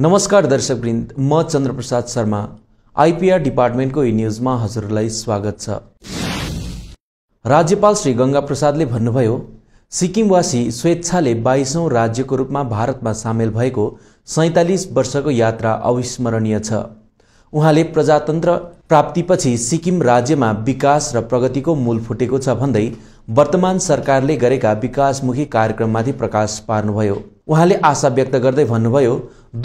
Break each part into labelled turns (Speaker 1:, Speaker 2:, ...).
Speaker 1: नमस्कार दर्शकवृन्द म चन्द्रप्रसाद शर्मा आइपिआर डिपार्टमेन्टको यी न्युजमा हजुरलाई स्वागत छ राज्यपाल श्री प्रसादले भन्नुभयो सिक्किमवासी स्वेच्छाले बाइसौँ राज्यको रूपमा भारतमा सामेल भएको सैतालिस वर्षको यात्रा अविस्मरणीय छ उहाँले प्रजातन्त्र प्राप्तिपछि सिक्किम राज्यमा विकास र प्रगतिको मूल फुटेको छ भन्दै वर्तमान सरकारले गरेका विकासमुखी कार्यक्रममाथि प्रकाश पार्नुभयो उहाँले आशा व्यक्त गर्दै भन्नुभयो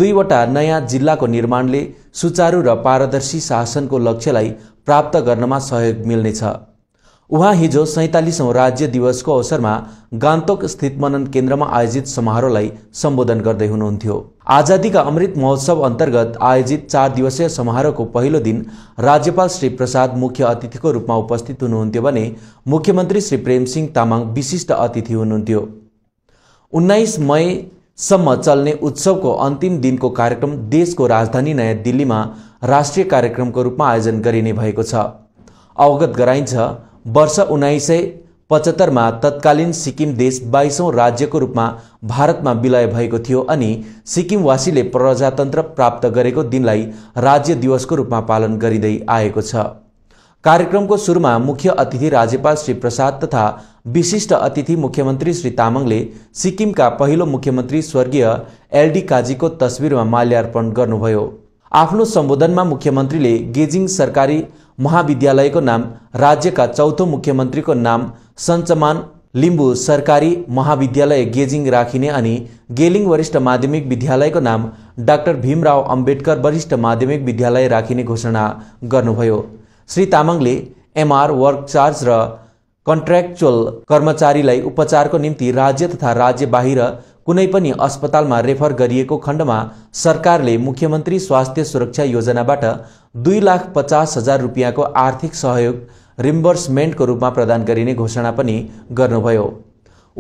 Speaker 1: दुईवटा नयाँ जिल्लाको निर्माणले सुचारू र पारदर्शी शासनको लक्ष्यलाई प्राप्त गर्नमा सहयोग मिल्नेछ उहाँ हिजो सैतालिसौँ राज्य दिवसको अवसरमा गान्तोक स्थित मनन केन्द्रमा आयोजित समारोहलाई सम्बोधन गर्दै हुनुहुन्थ्यो आजादीका अमृत महोत्सव अन्तर्गत आयोजित चार दिवसीय समारोहको पहिलो दिन राज्यपाल श्री प्रसाद मुख्य अतिथिको रूपमा उपस्थित हुनुहुन्थ्यो भने मुख्यमन्त्री श्री प्रेमसिंह तामाङ विशिष्ट अतिथि हुनुहुन्थ्यो उन्नाइस मईसम्म चल्ने उत्सवको अन्तिम दिनको कार्यक्रम देशको राजधानी नयाँ दिल्लीमा राष्ट्रिय कार्यक्रमको रूपमा आयोजन गरिने भएको छ अवगत गराइन्छ वर्ष उन्नाइस सय पचहत्तरमा तत्कालीन सिक्किम देश बाइसौँ राज्यको रूपमा भारतमा विलय भएको थियो अनि सिक्किमवासीले प्रजातन्त्र प्राप्त गरेको दिनलाई राज्य दिवसको रूपमा पालन गरिँदै आएको छ कार्यक्रमको सुरुमा मुख्य अतिथि राज्यपाल श्री प्रसाद तथा विशिष्ट अतिथि मुख्यमन्त्री श्री तामाङले सिक्किमका पहिलो मुख्यमन्त्री स्वर्गीय एलडी काजीको तस्विरमा माल्यार्पण गर्नुभयो आफ्नो सम्बोधनमा मुख्यमन्त्रीले गेजिङ सरकारी महाविद्यालयको नाम राज्यका चौथो मुख्यमन्त्रीको नाम सञ्चमान लिम्बु सरकारी महाविद्यालय गेजिङ राखिने अनि गेलिङ वरिष्ठ माध्यमिक विद्यालयको नाम डाक्टर भीमराव अम्बेडकर वरिष्ठ माध्यमिक विद्यालय राखिने घोषणा गर्नुभयो श्री तामाङले एमआर वर्क चार्ज र कन्ट्र्याक्चुअल कर्मचारीलाई उपचारको निम्ति राज्य तथा राज्य बाहिर कुनै पनि अस्पतालमा रेफर गरिएको खण्डमा सरकारले मुख्यमन्त्री स्वास्थ्य सुरक्षा योजनाबाट दुई लाख पचास हजार रुपियाँको आर्थिक सहयोग रिम्बर्समेन्टको रूपमा प्रदान गरिने घोषणा पनि गर्नुभयो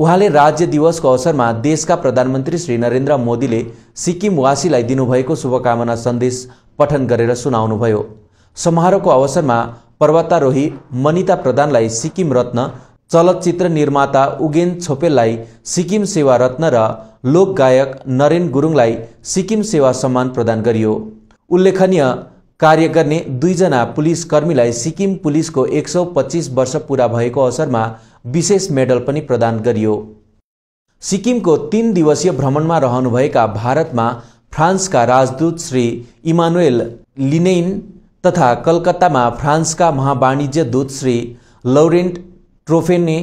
Speaker 1: उहाँले राज्य दिवसको अवसरमा देशका प्रधानमन्त्री श्री नरेन्द्र मोदीले सिक्किमवासीलाई दिनुभएको शुभकामना सन्देश पठन गरेर सुनाउनुभयो समारोहको अवसरमा पर्वतारोही मनिता प्रधानलाई सिक्किम रत्न चलचित्र निर्माता उगेन छोपेललाई सिक्किम सेवा रत्न र लोक गायक नरेन गुरुङलाई सिक्किम सेवा सम्मान प्रदान गरियो उल्लेखनीय कार्य गर्ने दुईजना पुलिस कर्मीलाई सिक्किम पुलिसको एक सौ पच्चिस वर्ष पूरा भएको अवसरमा विशेष मेडल पनि प्रदान गरियो सिक्किमको तीन दिवसीय भ्रमणमा रहनुभएका भारतमा फ्रान्सका राजदूत श्री इमानुएल लिनेइन तथा कलकत्तामा फ्रान्सका महावाणिज्य दूत श्री लौरेन्ट ट्रोफेनी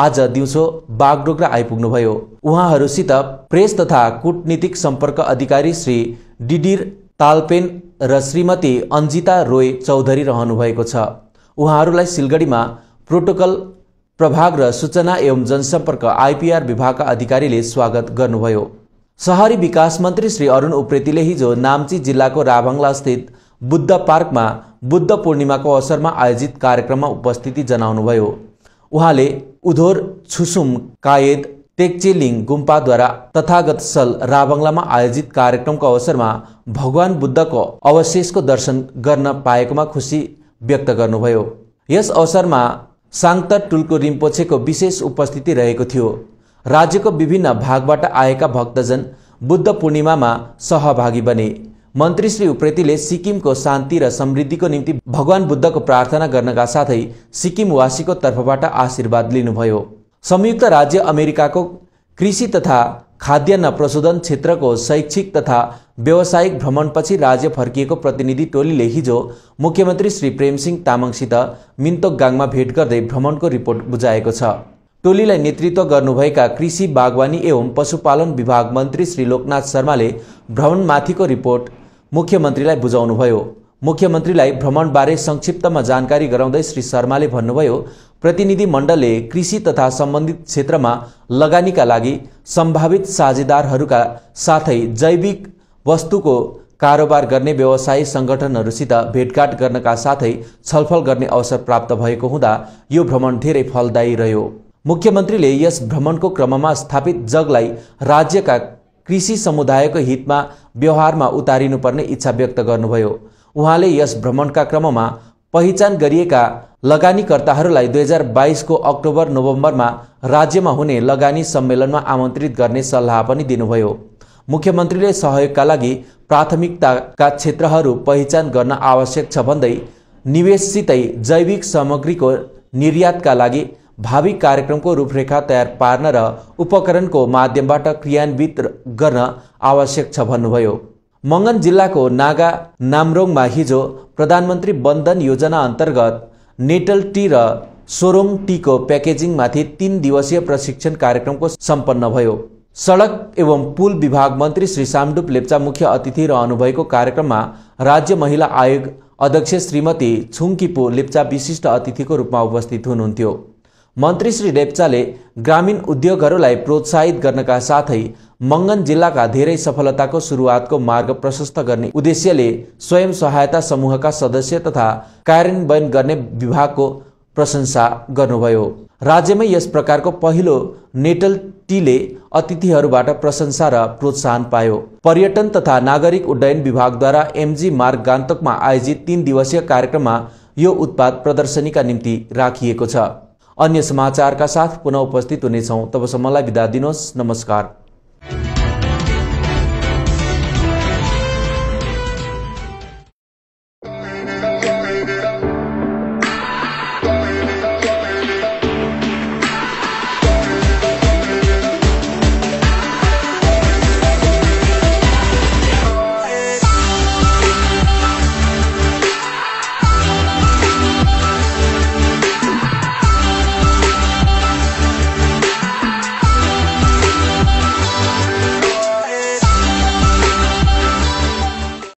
Speaker 1: आज दिउँसो बागडोग्रा आइपुग्नुभयो उहाँहरूसित प्रेस तथा कूटनीतिक सम्पर्क अधिकारी श्री डिडिर तालपेन र श्रीमती अन्जिता रोय चौधरी रहनुभएको छ उहाँहरूलाई सिलगढीमा प्रोटोकल प्रभाग र सूचना एवं जनसम्पर्क आइपिआर विभागका अधिकारीले स्वागत गर्नुभयो सहरी विकास मन्त्री श्री अरुण उप्रेतीले हिजो नाम्ची जिल्लाको राभाङलास्थित बुद्ध पार्कमा बुद्ध पूर्णिमाको अवसरमा आयोजित कार्यक्रममा उपस्थिति जनाउनुभयो उहाँले उधोर छुसुम कायद तेक्चेलिङ गुम्पाद्वारा तथागत सल राभाङ्लामा आयोजित कार्यक्रमको अवसरमा भगवान बुद्धको अवशेषको दर्शन गर्न पाएकोमा खुसी व्यक्त गर्नुभयो यस अवसरमा साङ्त टुल्को रिम्पोछेको विशेष उपस्थिति रहेको थियो राज्यको विभिन्न भागबाट आएका भक्तजन बुद्ध पूर्णिमामा सहभागी बने मन्त्री श्री उप्रेतीले सिक्किमको शान्ति र समृद्धिको निम्ति भगवान बुद्धको प्रार्थना गर्नका साथै सिक्किमवासीको तर्फबाट आशीर्वाद लिनुभयो संयुक्त राज्य अमेरिकाको कृषि तथा खाद्यान्न प्रशोधन क्षेत्रको शैक्षिक तथा व्यावसायिक भ्रमणपछि राज्य फर्किएको प्रतिनिधि टोलीले हिजो मुख्यमन्त्री श्री प्रेमसिंह तामाङसित मिन्तोक गाङमा भेट गर्दै भ्रमणको रिपोर्ट बुझाएको छ टोलीलाई नेतृत्व गर्नुभएका कृषि बागवानी एवं पशुपालन विभाग मन्त्री श्री लोकनाथ शर्माले भ्रमणमाथिको रिपोर्ट मुख्यमन्त्रीलाई बुझाउनुभयो मुख्यमन्त्रीलाई भ्रमणबारे संक्षिप्तमा जानकारी गराउँदै श्री शर्माले भन्नुभयो प्रतिनिधि मण्डलले कृषि तथा सम्बन्धित क्षेत्रमा लगानीका लागि सम्भावित साझेदारहरूका साथै जैविक वस्तुको कारोबार गर्ने व्यवसायी सङ्गठनहरूसित भेटघाट गर्नका साथै छलफल गर्ने अवसर प्राप्त भएको हुँदा यो भ्रमण धेरै फलदायी रह्यो मुख्यमन्त्रीले यस भ्रमणको क्रममा स्थापित जगलाई राज्यका कृषि समुदायको हितमा व्यवहारमा उतारिनुपर्ने इच्छा व्यक्त गर्नुभयो उहाँले यस भ्रमणका क्रममा पहिचान गरिएका लगानीकर्ताहरूलाई दुई हजार बाइसको अक्टोबर नोभेम्बरमा राज्यमा हुने लगानी सम्मेलनमा आमन्त्रित गर्ने सल्लाह पनि दिनुभयो मुख्यमन्त्रीले सहयोगका लागि प्राथमिकताका क्षेत्रहरू पहिचान गर्न आवश्यक छ भन्दै निवेशसितै जैविक सामग्रीको निर्यातका लागि भावी कार्यक्रमको रूपरेखा तयार पार्न र उपकरणको माध्यमबाट क्रियान्वित गर्न आवश्यक छ भन्नुभयो मङ्गन जिल्लाको नागा नाम्रोङमा हिजो प्रधानमन्त्री बन्धन योजना अन्तर्गत नेटल टी र सोरोङ टीको प्याकेजिङमाथि तीन दिवसीय प्रशिक्षण कार्यक्रमको सम्पन्न भयो सडक एवं पुल विभाग मन्त्री श्री सामडुप लेप्चा मुख्य अतिथि रहनुभएको कार्यक्रममा राज्य महिला आयोग अध्यक्ष श्रीमती छुङकिपो लेप्चा विशिष्ट अतिथिको रूपमा उपस्थित हुनुहुन्थ्यो मन्त्री श्री लेप्चाले ग्रामीण उद्योगहरूलाई प्रोत्साहित गर्नका साथै मङ्गन जिल्लाका धेरै सफलताको सुरुवातको मार्ग प्रशस्त गर्ने उद्देश्यले स्वयं सहायता समूहका सदस्य तथा कार्यान्वयन गर्ने विभागको प्रशंसा गर्नुभयो राज्यमै यस प्रकारको पहिलो नेटल टीले अतिथिहरूबाट प्रशंसा र प्रोत्साहन पायो पर्यटन तथा नागरिक उड्डयन विभागद्वारा एमजी मार्ग गान्तोकमा आयोजित तीन दिवसीय कार्यक्रममा यो उत्पाद प्रदर्शनीका निम्ति राखिएको छ अन्य समाचारका साथ पुनः उपस्थित हुनेछौँ तबसम्मलाई बिदा दिनुहोस् नमस्कार